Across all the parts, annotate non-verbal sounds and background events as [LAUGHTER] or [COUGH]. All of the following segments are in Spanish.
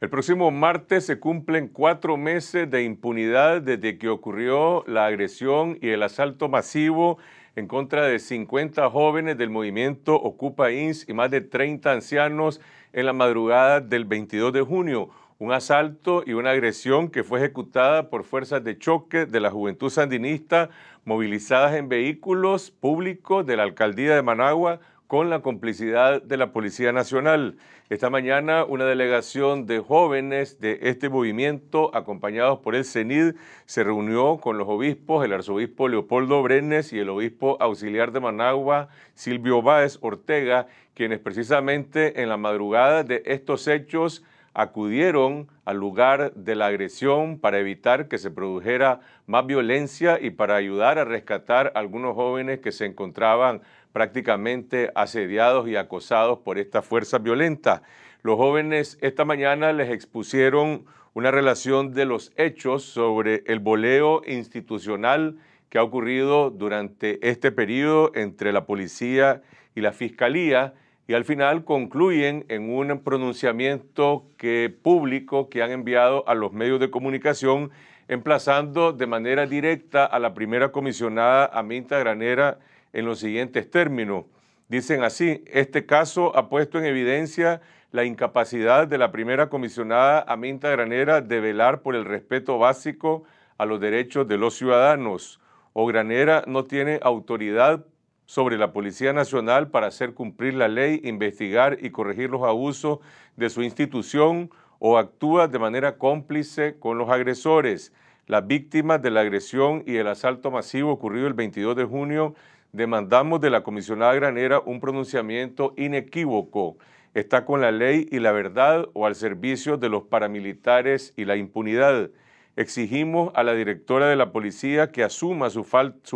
El próximo martes se cumplen cuatro meses de impunidad desde que ocurrió la agresión y el asalto masivo en contra de 50 jóvenes del movimiento Ocupa Ins y más de 30 ancianos en la madrugada del 22 de junio. Un asalto y una agresión que fue ejecutada por fuerzas de choque de la juventud sandinista movilizadas en vehículos públicos de la alcaldía de Managua con la complicidad de la Policía Nacional. Esta mañana una delegación de jóvenes de este movimiento, acompañados por el CENID, se reunió con los obispos, el arzobispo Leopoldo Brenes y el obispo auxiliar de Managua, Silvio Báez Ortega, quienes precisamente en la madrugada de estos hechos acudieron al lugar de la agresión para evitar que se produjera más violencia y para ayudar a rescatar a algunos jóvenes que se encontraban prácticamente asediados y acosados por esta fuerza violenta. Los jóvenes esta mañana les expusieron una relación de los hechos sobre el boleo institucional que ha ocurrido durante este periodo entre la policía y la fiscalía y al final concluyen en un pronunciamiento que, público que han enviado a los medios de comunicación emplazando de manera directa a la primera comisionada Aminta Granera en los siguientes términos. Dicen así, este caso ha puesto en evidencia la incapacidad de la primera comisionada Aminta Granera de velar por el respeto básico a los derechos de los ciudadanos. O Granera no tiene autoridad sobre la Policía Nacional para hacer cumplir la ley, investigar y corregir los abusos de su institución o actúa de manera cómplice con los agresores. Las víctimas de la agresión y el asalto masivo ocurrido el 22 de junio demandamos de la comisionada granera un pronunciamiento inequívoco. Está con la ley y la verdad o al servicio de los paramilitares y la impunidad. Exigimos a la directora de la policía que asuma su,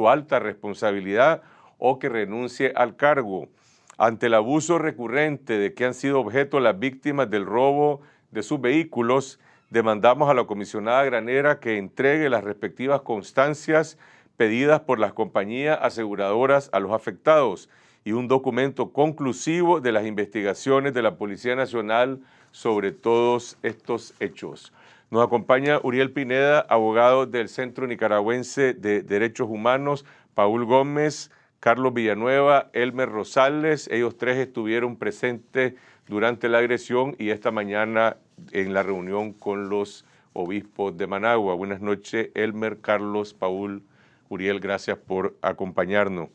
alta responsabilidad o que renuncie al cargo. Ante el abuso recurrente de que han sido objeto las víctimas del robo de sus vehículos, demandamos a la comisionada granera que entregue las respectivas constancias pedidas por las compañías aseguradoras a los afectados y un documento conclusivo de las investigaciones de la Policía Nacional sobre todos estos hechos. Nos acompaña Uriel Pineda, abogado del Centro Nicaragüense de Derechos Humanos, Paul Gómez, Carlos Villanueva, Elmer Rosales. Ellos tres estuvieron presentes durante la agresión y esta mañana en la reunión con los obispos de Managua. Buenas noches, Elmer, Carlos, Paul, Uriel, gracias por acompañarnos.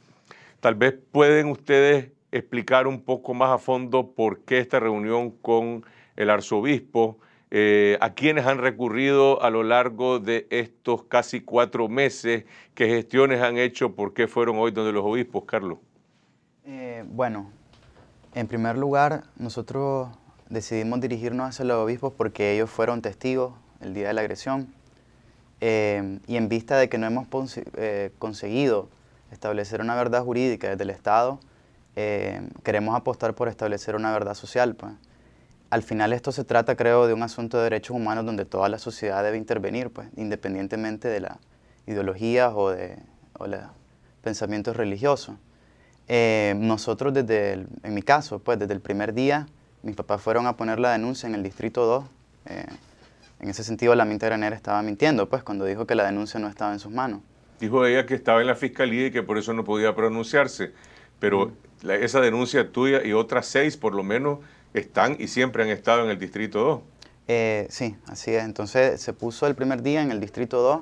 Tal vez pueden ustedes explicar un poco más a fondo por qué esta reunión con el arzobispo, eh, a quienes han recurrido a lo largo de estos casi cuatro meses, qué gestiones han hecho, por qué fueron hoy donde los obispos, Carlos. Eh, bueno, en primer lugar, nosotros decidimos dirigirnos hacia los obispos porque ellos fueron testigos el día de la agresión. Em, y en vista de que no hemos eh, conseguido establecer una verdad jurídica desde el Estado, em, queremos apostar por establecer una verdad social. Pues. Al final esto se trata, creo, de un asunto de derechos humanos donde toda la sociedad debe intervenir, pues, independientemente de las ideologías o de o los pensamientos religiosos. Em, nosotros desde, en mi caso, pues desde el primer día, mis papás fueron a poner la denuncia en el Distrito 2, en ese sentido, la Minta Granera estaba mintiendo, pues, cuando dijo que la denuncia no estaba en sus manos. Dijo ella que estaba en la fiscalía y que por eso no podía pronunciarse, pero esa denuncia tuya y otras seis, por lo menos, están y siempre han estado en el Distrito 2. Eh, sí, así es. Entonces se puso el primer día en el Distrito 2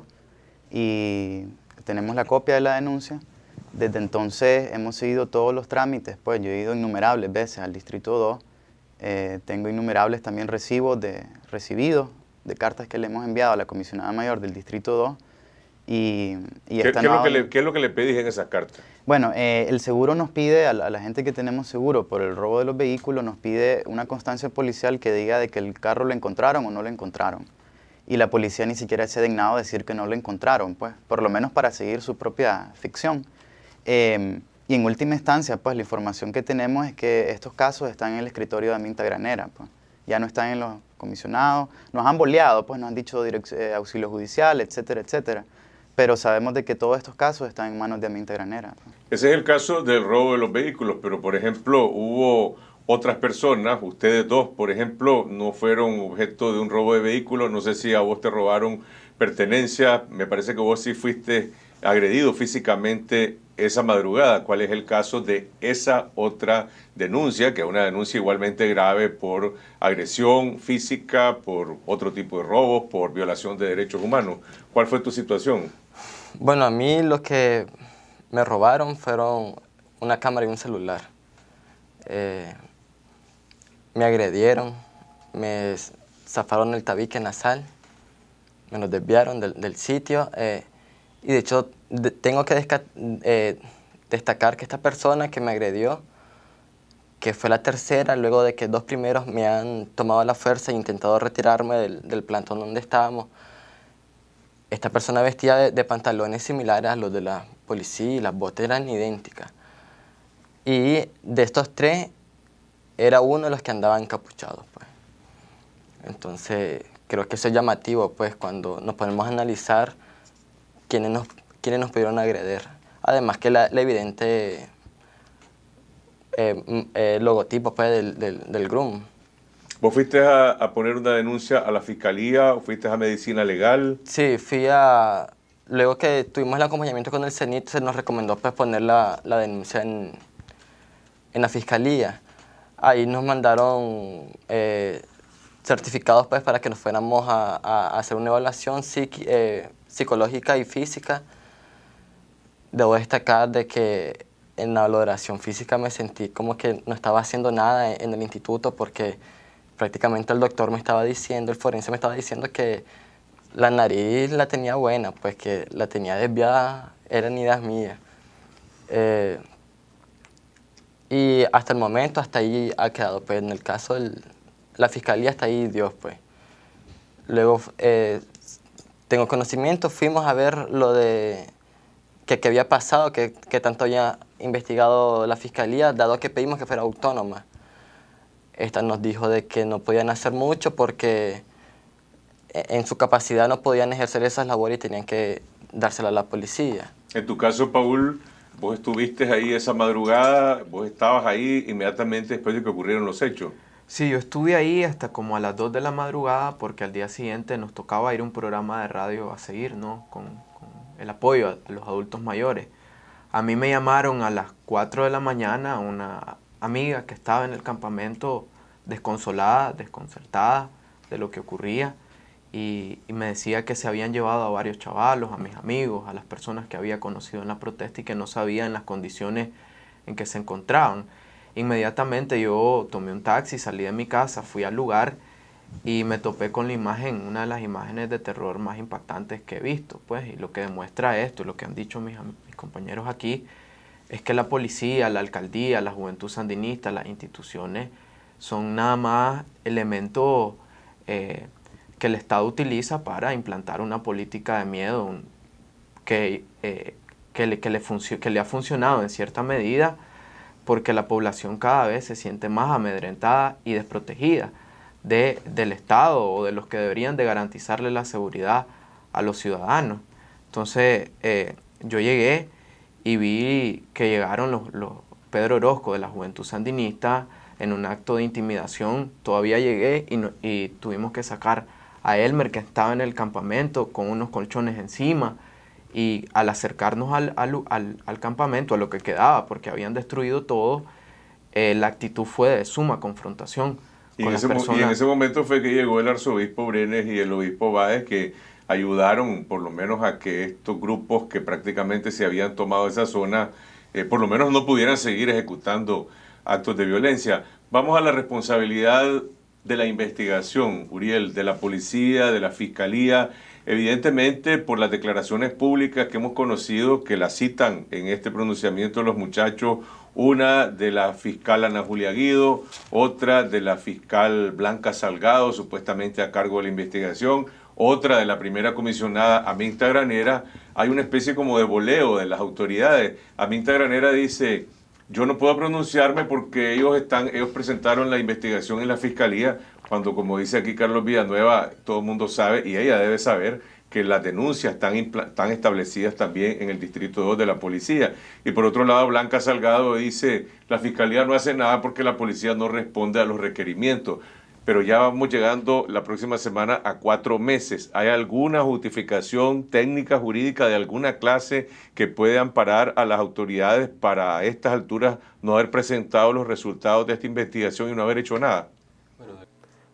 y tenemos la copia de la denuncia. Desde entonces hemos seguido todos los trámites, pues yo he ido innumerables veces al Distrito 2. Eh, tengo innumerables también recibos de recibidos de cartas que le hemos enviado a la comisionada mayor del Distrito 2. Y, ¿Qué, es lo que le, ¿Qué, es lo pedís en esas cartas? Bueno, eh, el seguro nos pide, a la, gente que tenemos seguro por el robo de los vehículos, nos pide una constancia policial que diga de que el carro lo encontraron o no lo encontraron. Y la policía ni siquiera se ha dignado a decir que no lo encontraron, pues, por lo menos para seguir su propia ficción. Em, y en última instancia, pues, la información que tenemos es que estos casos están en el escritorio de Aminta Granera, pues. Ya no están en los comisionado nos han boleado, pues nos han dicho eh, auxilio judicial, etcétera, etcétera. Pero sabemos de que todos estos casos están en manos de Aminta Granera. Ese es el caso del robo de los vehículos, pero por ejemplo, hubo otras personas, ustedes dos, por ejemplo, no fueron objeto de un robo de vehículos, no sé si a vos te robaron pertenencia, me parece que vos sí fuiste agredido físicamente esa madrugada, cuál es el caso de esa otra denuncia, que es una denuncia igualmente grave por agresión física, por otro tipo de robos, por violación de derechos humanos. ¿Cuál fue tu situación? Bueno, a mí lo que me robaron fueron una cámara y un celular. Eh, me agredieron, me zafaron el tabique nasal, me lo desviaron del, sitio. Eh, y de hecho, tengo que eh, destacar que esta persona que me agredió, que fue la tercera, luego de que dos primeros me han tomado la fuerza e intentado retirarme del, del plantón donde estábamos, esta persona vestía de, pantalones similares a los de la policía y las botas eran idénticas. Y de estos tres, era uno de los que andaba encapuchado. Pues. Entonces, creo que eso es llamativo, pues, cuando nos ponemos a analizar quienes nos, quienes nos pudieron agredir. Además que la, evidente eh, eh, logotipo pues, del, del, ¿Vos fuiste a, poner una denuncia a la fiscalía o fuiste a medicina legal? Sí, fui a... Luego que tuvimos el acompañamiento con el CENIT, se nos recomendó pues, poner la, denuncia en, en la fiscalía. Ahí nos mandaron eh, certificados pues, para que nos fuéramos a, hacer una evaluación psiqui, eh, psicológica y física, debo destacar de que en la valoración física me sentí como que no estaba haciendo nada en el instituto porque prácticamente el doctor me estaba diciendo, el forense me estaba diciendo que la nariz la tenía buena, pues que la tenía desviada, eran ideas mías. Eh, y hasta el momento, hasta ahí ha quedado, pues en el caso de la fiscalía, hasta ahí Dios, pues. Luego eh, tengo conocimiento, fuimos a ver lo de que, había pasado, que, tanto había investigado la fiscalía, dado que pedimos que fuera autónoma. Esta nos dijo de que no podían hacer mucho porque e, en su capacidad no podían ejercer esas labores y tenían que dársela a la policía. En tu caso, Paul, vos estuviste ahí esa madrugada, vos estabas ahí inmediatamente después de que ocurrieron los hechos. Sí, yo estuve ahí hasta como a las 2 de la madrugada porque al día siguiente nos tocaba ir a un programa de radio a seguir, ¿no? Con, el apoyo a los adultos mayores. A mí me llamaron a las 4 de la mañana una amiga que estaba en el campamento desconsolada, desconcertada de lo que ocurría y, me decía que se habían llevado a varios chavalos, a mis amigos, a las personas que había conocido en la protesta y que no sabían las condiciones en que se encontraban. Inmediatamente yo tomé un taxi, salí de mi casa, fui al lugar y me topé con la imagen, una de las imágenes de terror más impactantes que he visto, pues, y lo que demuestra esto, lo que han dicho mis, compañeros aquí, es que la policía, la alcaldía, la juventud sandinista, las instituciones son nada más elementos eh, que el Estado utiliza para implantar una política de miedo que, eh, que le ha funcionado en cierta medida porque la población cada vez se siente más amedrentada y desprotegida de, del Estado o de los que deberían de garantizarle la seguridad a los ciudadanos. Entonces eh, yo llegué y vi que llegaron los, Pedro Orozco de la Juventud Sandinista en un acto de intimidación. Todavía llegué y, y tuvimos que sacar a Elmer que estaba en el campamento con unos colchones encima y al acercarnos al, al, al, campamento, a lo que quedaba, porque habían destruido todo, eh, la actitud fue de suma confrontación. Y, en ese, momento fue que llegó el arzobispo Brenes y el obispo Báez que ayudaron por lo menos a que estos grupos que prácticamente se habían tomado esa zona, eh, por lo menos no pudieran seguir ejecutando actos de violencia. Vamos a la responsabilidad de la investigación, Uriel, de la policía, de la fiscalía Evidentemente, por las declaraciones públicas que hemos conocido, que la citan en este pronunciamiento los muchachos, una de la fiscal Ana Julia Guido, otra de la fiscal Blanca Salgado, supuestamente a cargo de la investigación, otra de la primera comisionada Aminta Granera, hay una especie como de boleo de las autoridades. Aminta Granera dice, yo no puedo pronunciarme porque ellos, están, ellos presentaron la investigación en la fiscalía, cuando como dice aquí Carlos Villanueva, todo el mundo sabe y ella debe saber que las denuncias están, están establecidas también en el Distrito 2 de la Policía. Y por otro lado, Blanca Salgado dice, la Fiscalía no hace nada porque la Policía no responde a los requerimientos. Pero ya vamos llegando la próxima semana a cuatro meses. ¿Hay alguna justificación técnica, jurídica de alguna clase que puede amparar a las autoridades para a estas alturas no haber presentado los resultados de esta investigación y no haber hecho nada? Bueno,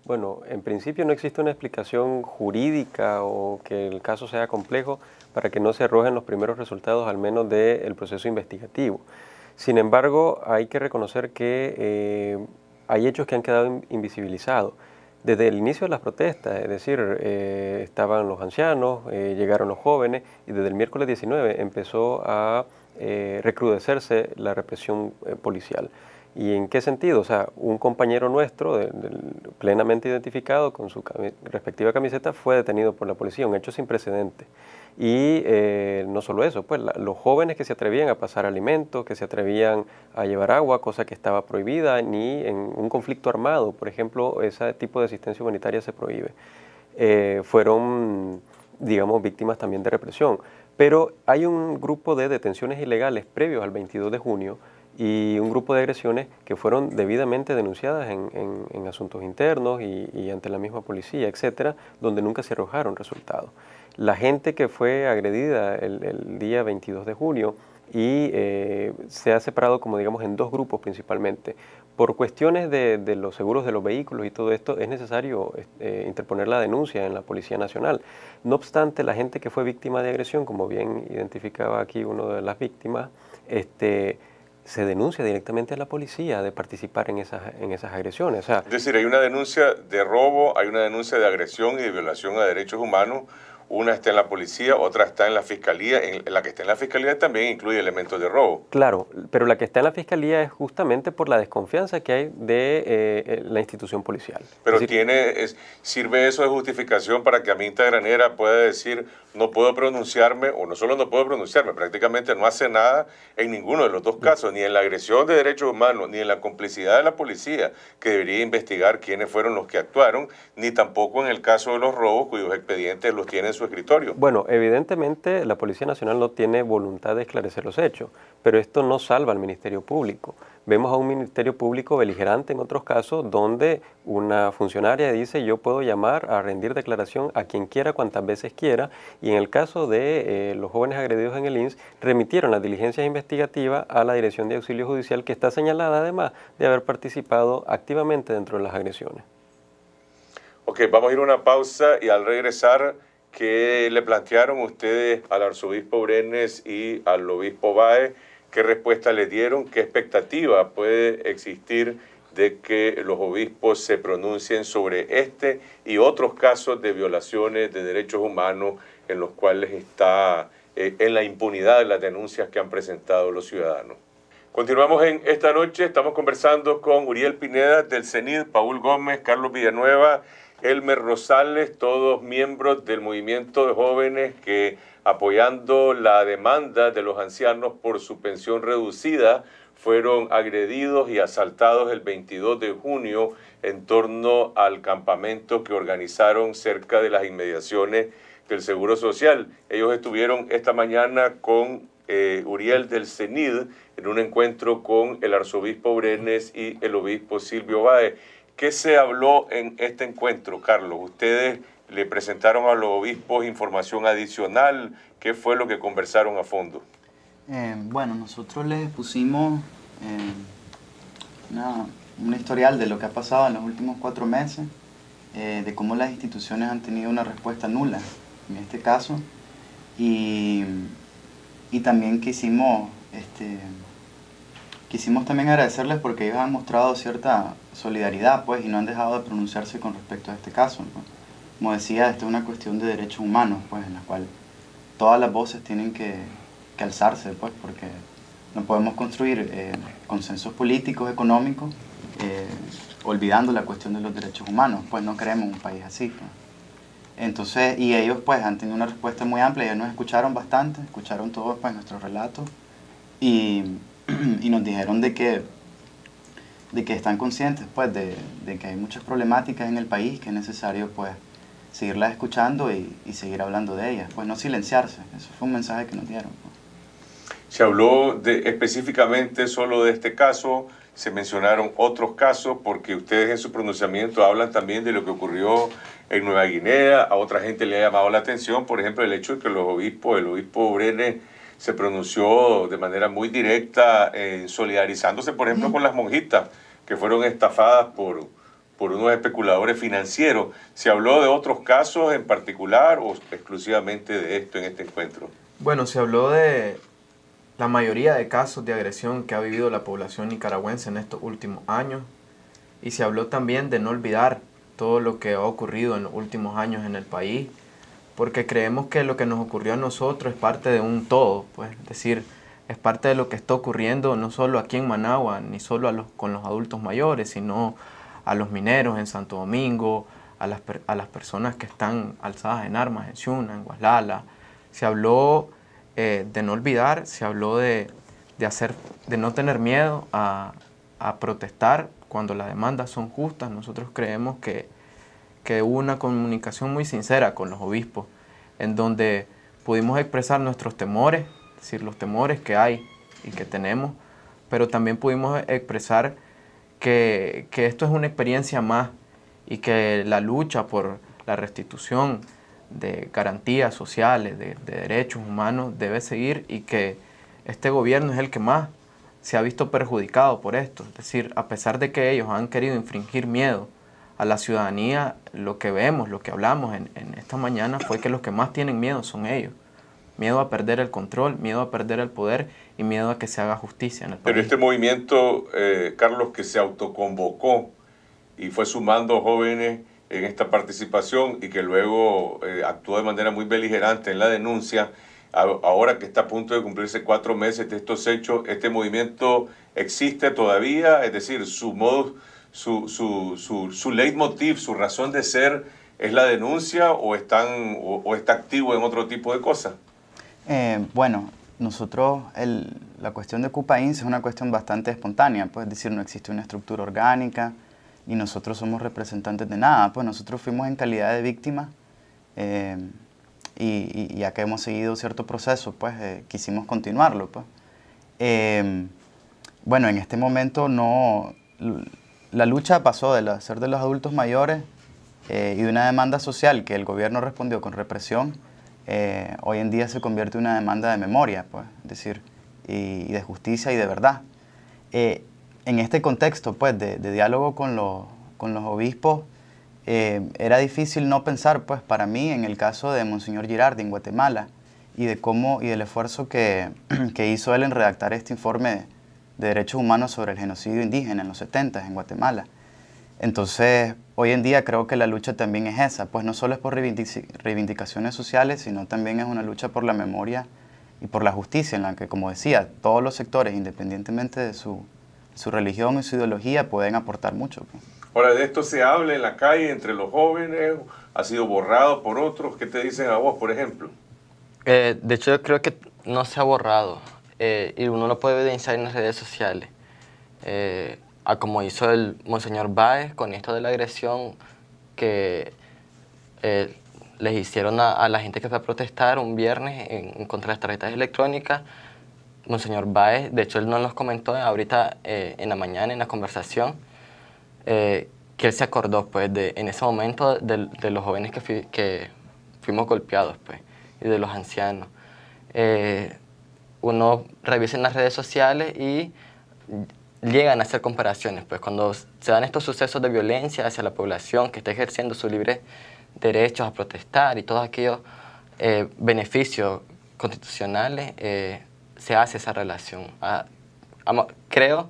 bueno, en principio no existe una explicación jurídica o que el caso sea complejo para que no se arrojen los primeros resultados, al menos del proceso investigativo. Sin embargo, hay que reconocer que eh, hay hechos que han quedado invisibilizados. Desde el inicio de las protestas, es decir, eh, estaban los ancianos, eh, llegaron los jóvenes y desde el miércoles 19 empezó a recrudecerse la represión policial. ¿Y en qué sentido? O sea, un compañero nuestro, plenamente identificado con su respectiva camiseta, fue detenido por la policía, un hecho sin precedente. Y eh, no solo eso, pues los jóvenes que se atrevían a pasar alimentos, que se atrevían a llevar agua, cosa que estaba prohibida, ni en un conflicto armado, por ejemplo, ese tipo de asistencia humanitaria se prohíbe. Eh, fueron, digamos, víctimas también de represión. Pero hay un grupo de detenciones ilegales previos al 22 de junio y un grupo de agresiones que fueron debidamente denunciadas en, asuntos internos y, ante la misma policía, etcétera, donde nunca se arrojaron resultados. La gente que fue agredida el, día 22 de julio y eh, se ha separado como digamos en dos grupos principalmente. Por cuestiones de, los seguros de los vehículos y todo esto es necesario eh, interponer la denuncia en la Policía Nacional. No obstante, la gente que fue víctima de agresión, como bien identificaba aquí uno de las víctimas, este, se denuncia directamente a la policía de participar en esas, en esas agresiones. es decir, hay una denuncia de robo, hay una denuncia de agresión y de violación a derechos humanos una está en la policía, otra está en la fiscalía. En la que está en la fiscalía también incluye elementos de robo. Claro, pero la que está en la fiscalía es justamente por la desconfianza que hay de eh, eh, la institución policial. Pero tiene, sirve eso de justificación para que Aminta Granera pueda decir no puedo pronunciarme o no solo no puedo pronunciarme, prácticamente no hace nada en ninguno de los dos mm. casos, ni en la agresión de derechos humanos, ni en la complicidad de la policía que debería investigar quiénes fueron los que actuaron, ni tampoco en el caso de los robos cuyos expedientes los tienen su escritorio. Bueno, evidentemente la Policía Nacional no tiene voluntad de esclarecer los hechos, pero esto no salva al Ministerio Público. Vemos a un Ministerio Público beligerante en otros casos donde una funcionaria dice yo puedo llamar a rendir declaración a quien quiera cuantas veces quiera y en el caso de eh, los jóvenes agredidos en el INS remitieron las diligencias investigativas a la Dirección de Auxilio Judicial que está señalada además de haber participado activamente dentro de las agresiones. Ok, vamos a ir a una pausa y al regresar que le plantearon ustedes al arzobispo Brenes y al obispo Baez? ¿Qué respuesta le dieron? ¿Qué expectativa puede existir de que los obispos se pronuncien sobre este y otros casos de violaciones de derechos humanos en los cuales está eh, en la impunidad de las denuncias que han presentado los ciudadanos? Continuamos en esta noche, estamos conversando con Uriel Pineda del CENID, Paul Gómez, Carlos Villanueva Elmer Rosales, todos miembros del movimiento de jóvenes que apoyando la demanda de los ancianos por su pensión reducida, fueron agredidos y asaltados el 22 de junio en torno al campamento que organizaron cerca de las inmediaciones del Seguro Social. Ellos estuvieron esta mañana con eh, Uriel del CENID en un encuentro con el arzobispo Brenes y el obispo Silvio Baez. ¿Qué se habló en este encuentro, Carlos? Ustedes le presentaron a los obispos información adicional. ¿Qué fue lo que conversaron a fondo? Eh, bueno, nosotros les pusimos eh, una, un historial de lo que ha pasado en los últimos cuatro meses, eh, de cómo las instituciones han tenido una respuesta nula en este caso, y, y también que hicimos este, quisimos también agradecerles porque ellos han mostrado cierta solidaridad, pues, y no han dejado de pronunciarse con respecto a este caso. Como decía, esto es una cuestión de derechos humanos, pues, en la cual todas las voces tienen que, que alzarse, pues, porque no podemos construir eh, consensos políticos, económicos, eh, olvidando la cuestión de los derechos humanos, pues no queremos un país así. Entonces, y ellos pues han tenido una respuesta muy amplia, ellos nos escucharon bastante, escucharon todos pues nuestros relatos y [CLEARS THROAT] y nos dijeron de que, de que están conscientes pues, de, de, que hay muchas problemáticas en el país, que es necesario pues, seguirlas escuchando y, seguir hablando de ellas, pues no silenciarse. Eso fue un mensaje que nos dieron. Pues. Se habló de, específicamente solo de este caso, se mencionaron otros casos, porque ustedes en su pronunciamiento hablan también de lo que ocurrió en Nueva Guinea, a otra gente le ha llamado la atención, por ejemplo, el hecho de que los obispos, el obispo Brenes, se pronunció de manera muy directa eh, solidarizándose, por ejemplo, con las monjitas que fueron estafadas por, por unos especuladores financieros. ¿Se habló de otros casos en particular o exclusivamente de esto en este encuentro? Bueno, se habló de la mayoría de casos de agresión que ha vivido la población nicaragüense en estos últimos años y se habló también de no olvidar todo lo que ha ocurrido en los últimos años en el país porque creemos que lo que nos ocurrió a nosotros es parte de un todo, pues, es decir, es parte de lo que está ocurriendo no solo aquí en Managua, ni solo con los adultos mayores, sino a los mineros en Santo Domingo, a las, a las personas que están alzadas en armas en Ciuna, en Guaslala. Se habló eh, de no olvidar, se habló de, hacer, de no tener miedo a protestar cuando las demandas son justas. Nosotros creemos que que hubo una comunicación muy sincera con los obispos, en donde pudimos expresar nuestros temores, es decir, los temores que hay y que tenemos, pero también pudimos expresar que, esto es una experiencia más y que la lucha por la restitución de garantías sociales, de derechos humanos, debe seguir y que este gobierno es el que más se ha visto perjudicado por esto. Es decir, a pesar de que ellos han querido infringir miedo, a la ciudadanía, lo que vemos, lo que hablamos en, esta mañana fue que los que más tienen miedo son ellos. Miedo a perder el control, miedo a perder el poder y miedo a que se haga justicia en el país. Pero este movimiento, eh, Carlos, que se autoconvocó y fue sumando jóvenes en esta participación y que luego eh, actuó de manera muy beligerante en la denuncia, ahora que está a punto de cumplirse cuatro meses de estos hechos, este movimiento existe todavía, es decir, su modo su, su, su, su leitmotiv, su razón de ser es la denuncia o, están, o, está activo en otro tipo de cosas? Eh, bueno, nosotros, la cuestión de Cupain es una cuestión bastante espontánea, pues es decir, no existe una estructura orgánica y nosotros somos representantes de nada, pues nosotros fuimos en calidad de víctima eh, y, ya que hemos seguido cierto proceso, pues eh, quisimos continuarlo, pues. bueno, en este momento no la lucha pasó de ser de los adultos mayores eh, y de una demanda social que el gobierno respondió con represión, eh, hoy en día se convierte en una demanda de memoria, pues, decir, y, de justicia y de verdad. Eh, en este contexto, pues, de, diálogo con, los obispos, era difícil no pensar, pues, para mí, en el caso de Monseñor Girardi en Guatemala y de cómo y del esfuerzo que, [CLEARS THROAT] que hizo él en redactar este informe de Derechos Humanos sobre el Genocidio Indígena en los 70 en Guatemala. Entonces, hoy en día creo que la lucha también es esa, pues no solo es por reivindicaciones sociales, sino también es una lucha por la memoria y por la justicia, en la que, como decía, todos los sectores, independientemente de su, su religión y su ideología, pueden aportar mucho. Pues. Ahora, de esto se habla en la calle entre los jóvenes, ha sido borrado por otros. ¿Qué te dicen a vos, por ejemplo? Eh, de hecho, yo creo que no se ha borrado. Eh, y uno lo puede evidenciar en las redes sociales. Eh, a como hizo el Monseñor Báez con esto de la agresión que eh, les hicieron a, la gente que fue a protestar un viernes en, contra de las tarjetas electrónicas. Monseñor Báez, de hecho él no nos comentó ahorita en la mañana en la conversación, que él se acordó pues de, en ese momento de, los jóvenes que, fuimos golpeados pues, y de los ancianos uno revisa en las redes sociales y llegan a hacer comparaciones. Pues cuando se dan estos sucesos de violencia hacia la población que está ejerciendo sus libre derecho a protestar y todos aquellos eh, beneficios constitucionales, eh, se hace esa relación. creo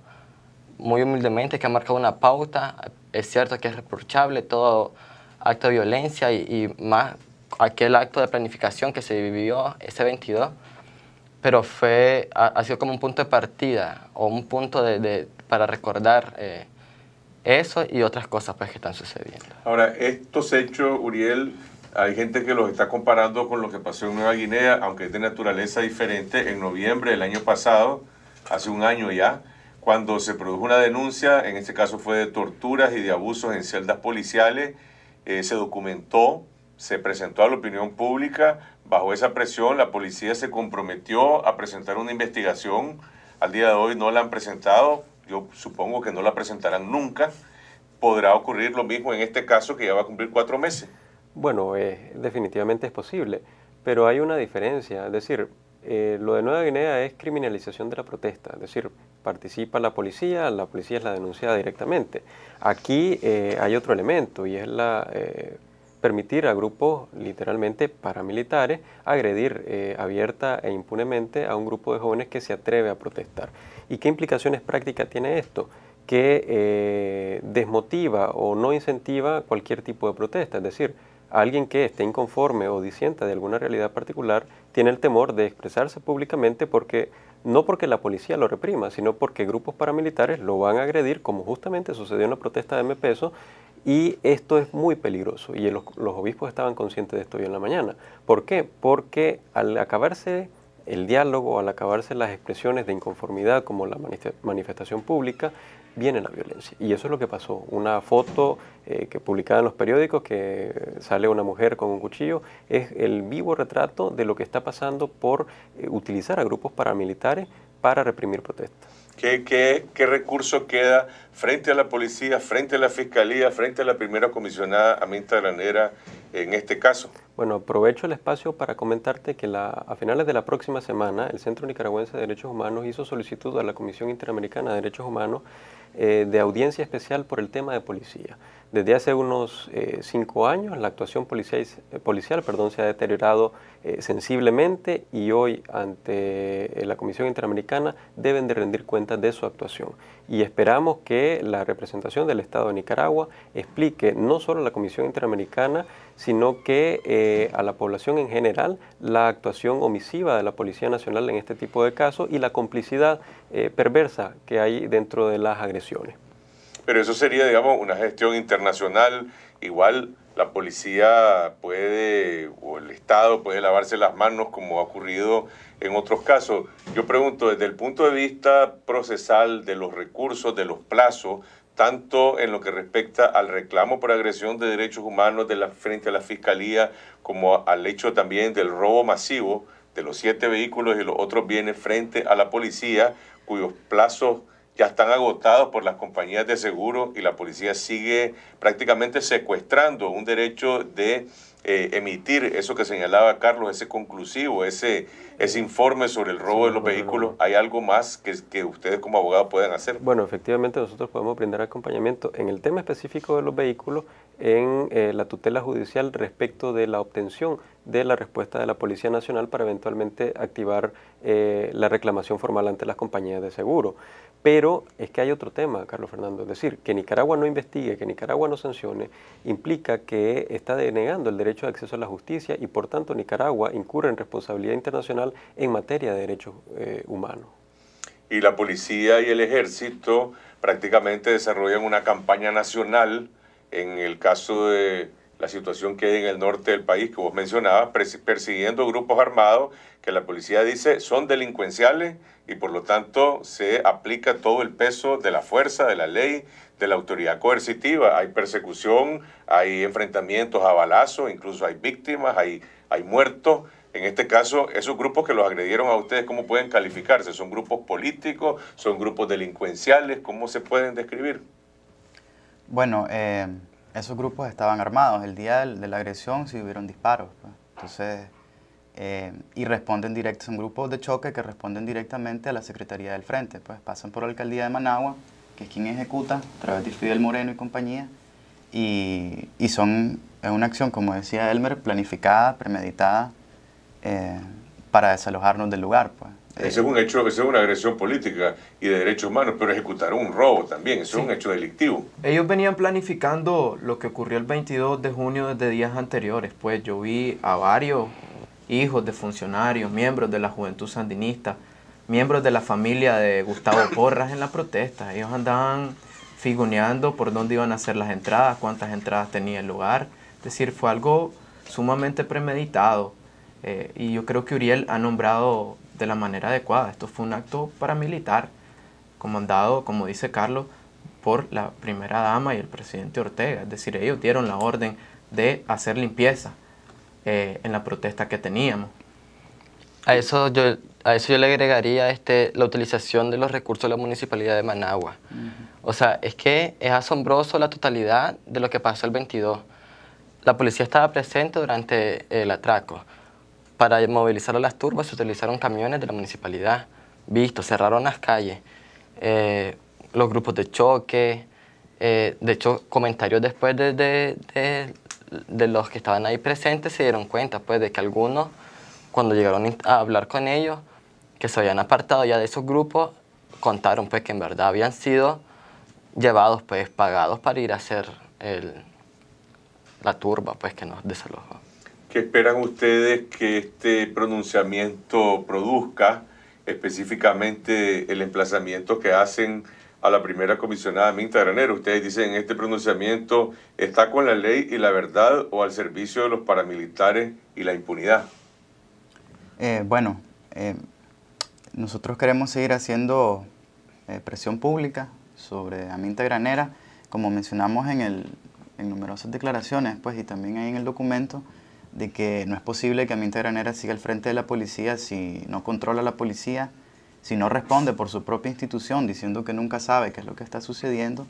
muy humildemente que ha marcado una pauta. Es cierto que es reprochable todo acto de violencia y, y más aquel acto de planificación que se vivió ese 22 pero fue, ha, sido como un punto de partida o un punto de, para recordar eh, eso y otras cosas pues, que están sucediendo. Ahora, estos hechos, Uriel, hay gente que los está comparando con lo que pasó en Nueva Guinea, aunque es de naturaleza diferente, en noviembre del año pasado, hace un año ya, cuando se produjo una denuncia, en este caso fue de torturas y de abusos en celdas policiales, eh, se documentó se presentó a la opinión pública, bajo esa presión la policía se comprometió a presentar una investigación, al día de hoy no la han presentado, yo supongo que no la presentarán nunca, podrá ocurrir lo mismo en este caso que ya va a cumplir cuatro meses. Bueno, eh, definitivamente es posible, pero hay una diferencia, es decir, eh, lo de Nueva Guinea es criminalización de la protesta, es decir, participa la policía, la policía es la denunciada directamente. Aquí eh, hay otro elemento y es la permitir a grupos literalmente paramilitares agredir eh, abierta e impunemente a un grupo de jóvenes que se atreve a protestar. ¿Y qué implicaciones prácticas tiene esto? Que eh, desmotiva o no incentiva cualquier tipo de protesta, es decir, alguien que esté inconforme o disienta de alguna realidad particular tiene el temor de expresarse públicamente porque no porque la policía lo reprima, sino porque grupos paramilitares lo van a agredir, como justamente sucedió en la protesta de M. Y esto es muy peligroso y los, obispos estaban conscientes de esto hoy en la mañana. ¿Por qué? Porque al acabarse el diálogo, al acabarse las expresiones de inconformidad como la manifestación pública, viene la violencia. Y eso es lo que pasó. Una foto eh, que publicada en los periódicos que sale una mujer con un cuchillo es el vivo retrato de lo que está pasando por eh, utilizar a grupos paramilitares para reprimir protestas. ¿Qué, qué, recurso queda frente a la policía, frente a la fiscalía, frente a la primera comisionada Aminta Granera en este caso? Bueno, aprovecho el espacio para comentarte que la, a finales de la próxima semana el Centro Nicaragüense de Derechos Humanos hizo solicitud a la Comisión Interamericana de Derechos Humanos eh, de audiencia especial por el tema de policía. Desde hace unos eh, cinco años la actuación policial, eh, policial perdón, se ha deteriorado eh, sensiblemente y hoy ante eh, la Comisión Interamericana deben de rendir cuentas de su actuación. Y esperamos que la representación del Estado de Nicaragua explique no solo a la Comisión Interamericana, sino que eh, a la población en general la actuación omisiva de la Policía Nacional en este tipo de casos y la complicidad perversa que hay dentro de las agresiones. Pero eso sería, digamos, una gestión internacional igual la policía puede o el Estado puede lavarse las manos como ha ocurrido en otros casos. Yo pregunto, desde el punto de vista procesal de los recursos, de los plazos, tanto en lo que respecta al reclamo por agresión de derechos humanos de la, frente a la Fiscalía, como al hecho también del robo masivo de los siete vehículos y los otros bienes frente a la policía, cuyos plazos ya están agotados por las compañías de seguro y la policía sigue prácticamente secuestrando un derecho de eh, emitir eso que señalaba Carlos, ese conclusivo, ese, ese informe sobre el robo de los vehículos. ¿Hay algo más que, que ustedes como abogados puedan hacer? Bueno, efectivamente nosotros podemos brindar acompañamiento. En el tema específico de los vehículos, en eh, la tutela judicial respecto de la obtención de la respuesta de la Policía Nacional para eventualmente activar eh, la reclamación formal ante las compañías de seguro. Pero es que hay otro tema, Carlos Fernando, es decir, que Nicaragua no investigue, que Nicaragua no sancione, implica que está denegando el derecho de acceso a la justicia y por tanto Nicaragua incurre en responsabilidad internacional en materia de derechos eh, humanos. Y la policía y el ejército prácticamente desarrollan una campaña nacional en el caso de la situación que hay en el norte del país que vos mencionabas, persiguiendo grupos armados que la policía dice son delincuenciales y por lo tanto se aplica todo el peso de la fuerza, de la ley, de la autoridad coercitiva. Hay persecución, hay enfrentamientos a balazos, incluso hay víctimas, hay, hay muertos. En este caso, esos grupos que los agredieron a ustedes, ¿cómo pueden calificarse? ¿Son grupos políticos? ¿Son grupos delincuenciales? ¿Cómo se pueden describir? Bueno, eh, esos grupos estaban armados. El día de, la agresión sí hubieron disparos. Pues. Entonces, eh, y responden directos, son grupos de choque que responden directamente a la Secretaría del Frente. Pues pasan por la alcaldía de Managua, que es quien ejecuta, a través de Fidel Moreno y compañía, y, son es una acción, como decía Elmer, planificada, premeditada, eh, para desalojarnos del lugar. Pues. Eh, ese es un hecho, que es una agresión política y de derechos humanos, pero ejecutaron un robo también, es un hecho delictivo. Ellos venían planificando lo que ocurrió el 22 de junio desde días anteriores, pues yo vi a varios hijos de funcionarios, miembros de la juventud sandinista, miembros de la familia de Gustavo [COUGHS] Porras en la protesta. Ellos andaban figuneando por dónde iban a hacer las entradas, cuántas entradas tenía el lugar. Es decir, fue algo sumamente premeditado. Eh, y yo creo que Uriel ha nombrado de la manera adecuada. Esto fue un acto paramilitar, comandado, como dice Carlos, por la primera dama y el presidente Ortega. Es decir, ellos dieron la orden de hacer limpieza eh, en la protesta que teníamos. A eso yo, a eso yo le agregaría este, la utilización de los recursos de la Municipalidad de Managua. O sea, es que es asombroso la totalidad de lo que pasó el 22. La policía estaba presente durante el atraco. Para movilizar a las turbas se utilizaron camiones de la municipalidad, vistos, cerraron las calles, eh, los grupos de choque, eh, de hecho comentarios después de, los que estaban ahí presentes se dieron cuenta pues de que algunos cuando llegaron a hablar con ellos, que se habían apartado ya de esos grupos, contaron pues que en verdad habían sido llevados pues pagados para ir a hacer la turba pues que nos desalojó. ¿Qué esperan ustedes que este pronunciamiento produzca, específicamente el emplazamiento que hacen a la primera comisionada Minta Granera? Ustedes dicen, este pronunciamiento está con la ley y la verdad o al servicio de los paramilitares y la impunidad. Eh, bueno, eh, nosotros queremos seguir haciendo eh, presión pública sobre Aminta Granera, como mencionamos en, el, en numerosas declaraciones pues, y también ahí en el documento de que no es posible que Aminta Granera siga al frente de la policía si no controla la policía, si no responde por su propia institución, diciendo que nunca sabe qué es lo que está sucediendo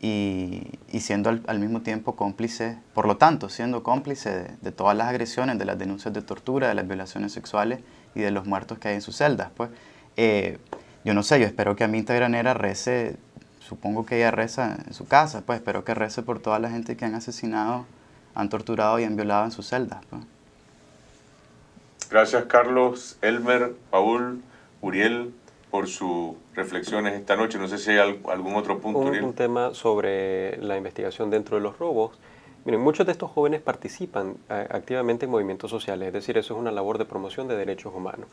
y, siendo al, mismo tiempo cómplice, por lo tanto, siendo cómplice de, todas las agresiones, de las denuncias de tortura, de las violaciones sexuales y de los muertos que hay en sus celdas. Pues, eh, yo no sé, yo espero que Aminta Granera rece, supongo que ella reza en su casa, pues espero que rece por toda la gente que han asesinado han torturado y han violado en sus celdas. Gracias Carlos, Elmer, Paul, Uriel por sus reflexiones esta noche. No sé si hay algún otro punto. Un, un tema sobre la investigación dentro de los robos. Miren, muchos de estos jóvenes participan eh, activamente en movimientos sociales, es decir, eso es una labor de promoción de derechos humanos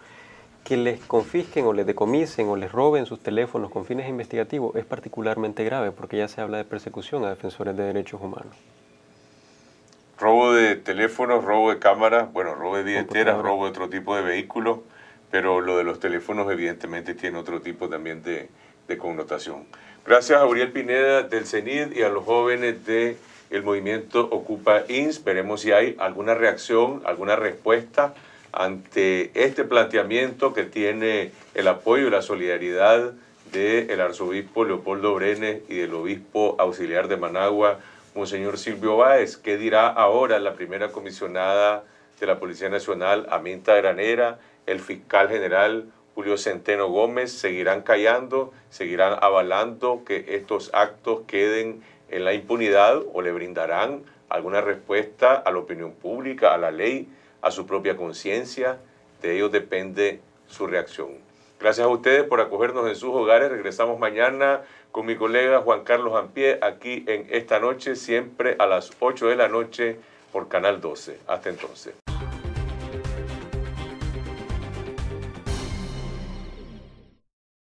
que les confisquen o les decomisen o les roben sus teléfonos con fines investigativos es particularmente grave porque ya se habla de persecución a defensores de derechos humanos robo de teléfonos, robo de cámaras, bueno, robo de billeteras, robo de otro tipo de vehículos, pero lo de los teléfonos evidentemente tiene otro tipo también de, connotación. Gracias a Uriel Pineda del CENID y a los jóvenes del movimiento Ocupa INS. Veremos si hay alguna reacción, alguna respuesta ante este planteamiento que tiene el apoyo y la solidaridad del arzobispo Leopoldo Brenes y del obispo auxiliar de Managua, Monseñor Silvio Báez. ¿Qué dirá ahora la primera comisionada de la Policía Nacional, Aminta Granera, el fiscal general Julio Centeno Gómez? ¿Seguirán callando, seguirán avalando que estos actos queden en la impunidad o le brindarán alguna respuesta a la opinión pública, a la ley, a su propia conciencia? De ellos depende su reacción. Gracias a ustedes por acogernos en sus hogares. Regresamos mañana con mi colega Juan Carlos Ampie aquí en esta noche, siempre a las 8 de la noche por Canal 12. Hasta entonces.